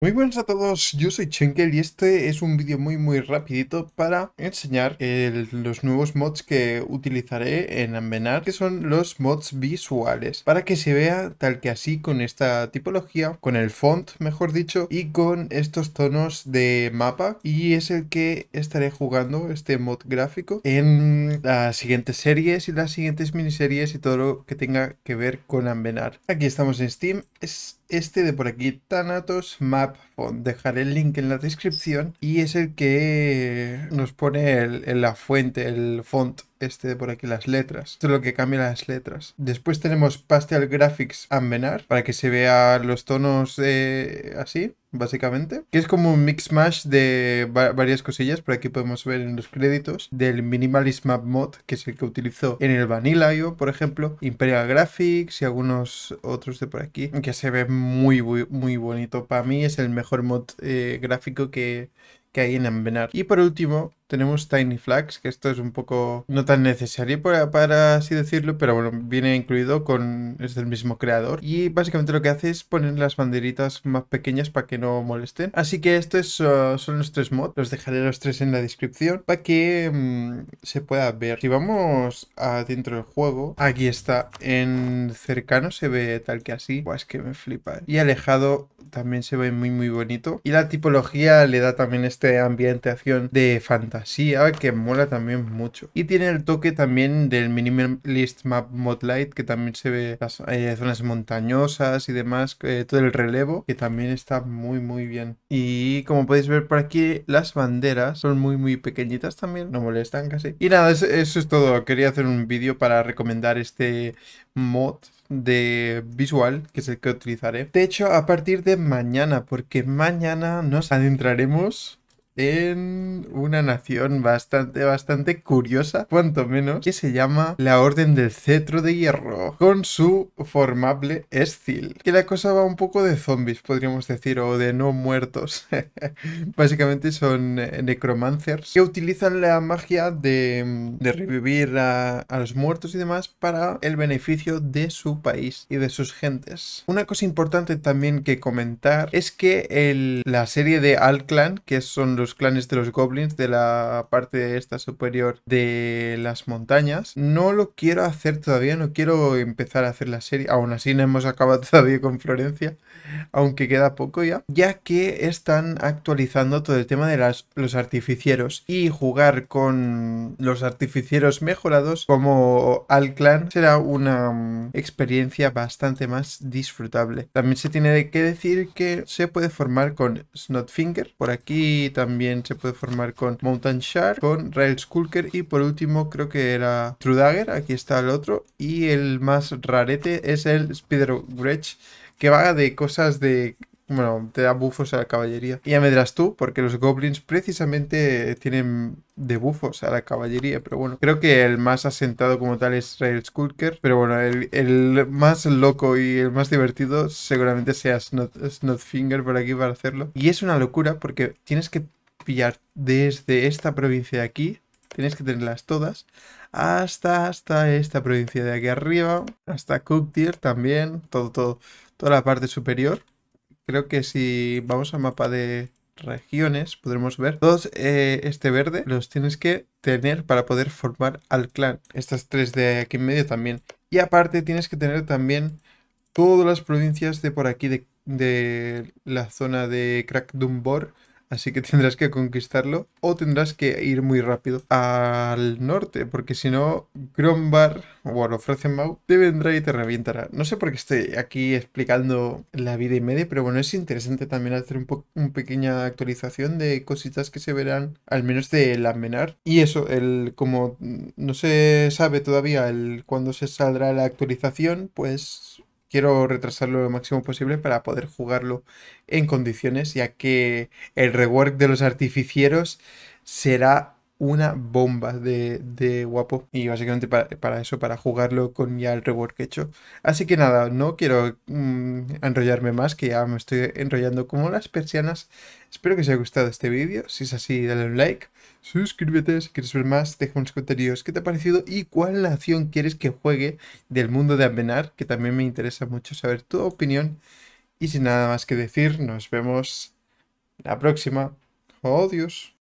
Muy buenas a todos, yo soy Chenkel y este es un vídeo muy muy rapidito para enseñar los nuevos mods que utilizaré en Ambenar, que son los mods visuales, para que se vea tal que así con esta tipología, con el font mejor dicho, y con estos tonos de mapa, y es el que estaré jugando, este mod gráfico, en las siguientes series y las siguientes miniseries y todo lo que tenga que ver con Ambenar. Aquí estamos en Steam, es este de por aquí, Thanatos Map Font. Dejaré el link en la descripción y es el que nos pone la fuente, el font este de por aquí, las letras. Esto es lo que cambia las letras. Después tenemos Pastel Graphics Ambenar. para que se vean los tonos eh, así básicamente, que es como un mix mash de varias cosillas, por aquí podemos ver en los créditos, del minimalism Map Mod, que es el que utilizó en el vanilla IO, por ejemplo, Imperial Graphics y algunos otros de por aquí, que se ve muy, muy, muy bonito. Para mí es el mejor mod eh, gráfico que, hay en Ambenar. Y por último, tenemos Tiny Flags, que esto es un poco no tan necesario para, así decirlo, pero bueno, viene incluido con, es del mismo creador. Y básicamente lo que hace es poner las banderitas más pequeñas para que no molesten. Así que estos uh, son los tres mods, los dejaré los tres en la descripción para que mm, se pueda ver. Si vamos adentro del juego, aquí está, en cercano se ve tal que así, pues que me flipa. Eh. Y alejado también se ve muy muy bonito. Y la tipología le da también este ambientación de fantasía fantasía que mola también mucho. Y tiene el toque también del Minimalist Map Mod Light, que también se ve las eh, zonas montañosas y demás, eh, todo el relevo, que también está muy, muy bien. Y como podéis ver por aquí, las banderas son muy, muy pequeñitas también, no molestan casi. Y nada, eso, eso es todo. Quería hacer un vídeo para recomendar este mod de visual, que es el que utilizaré. De hecho, a partir de mañana, porque mañana nos adentraremos en una nación bastante, bastante curiosa, cuanto menos, que se llama la Orden del Cetro de Hierro, con su formable estilo Que la cosa va un poco de zombies, podríamos decir, o de no muertos. Básicamente son eh, necromancers que utilizan la magia de, mm, revivir a, los muertos y demás para el beneficio de su país y de sus gentes. Una cosa importante también que comentar es que la serie de Alclan, que son los clanes de los goblins de la parte esta superior de las montañas. No lo quiero hacer todavía, no quiero empezar a hacer la serie. Aún así no hemos acabado todavía con Florencia, aunque queda poco ya. Ya que están actualizando todo el tema de las, los artificieros y jugar con los artificieros mejorados como al clan será una mm, experiencia bastante más disfrutable. También se tiene que decir que se puede formar con Snotfinger. Por aquí también también se puede formar con Mountain Shark, con Rail Skulker y por último creo que era True Dagger, aquí está el otro. Y el más rarete es el Spider Bridge que va de cosas de bueno, te da bufos a la caballería. Y ya me dirás tú, porque los goblins precisamente tienen de bufos a la caballería, pero bueno, creo que el más asentado como tal es Rail Skulker, pero bueno, el, más loco y el más divertido seguramente sea Snot, por aquí para hacerlo. Y es una locura porque tienes que pillar desde esta provincia de aquí. Tienes que tenerlas todas. Hasta, hasta esta provincia de aquí arriba. Hasta Cooktier también. Todo, todo, toda la parte superior. Creo que si vamos al mapa de regiones podremos ver todos eh, este verde los tienes que tener para poder formar al clan estas tres de aquí en medio también y aparte tienes que tener también todas las provincias de por aquí de, la zona de Krakdumbor así que tendrás que conquistarlo o tendrás que ir muy rápido al norte, porque si no, Grombar o bueno, Mau te vendrá y te revientará. No sé por qué estoy aquí explicando la vida y media, pero bueno, es interesante también hacer un, pequeña actualización de cositas que se verán, al menos de la Y eso, el como mm, no se sabe todavía el cuándo se saldrá la actualización, pues quiero retrasarlo lo máximo posible para poder jugarlo en condiciones, ya que el rework de los artificieros será una bomba de, guapo. Y básicamente para, para, eso, para jugarlo con ya el rework hecho. Así que nada, no quiero mm, enrollarme más, que ya me estoy enrollando como las persianas. Espero que os haya gustado este vídeo. Si es así, dale un like. Suscríbete si quieres ver más, deja unos comentarios qué te ha parecido y cuál nación quieres que juegue del mundo de Ambenar, que también me interesa mucho saber tu opinión. Y sin nada más que decir, nos vemos la próxima. dios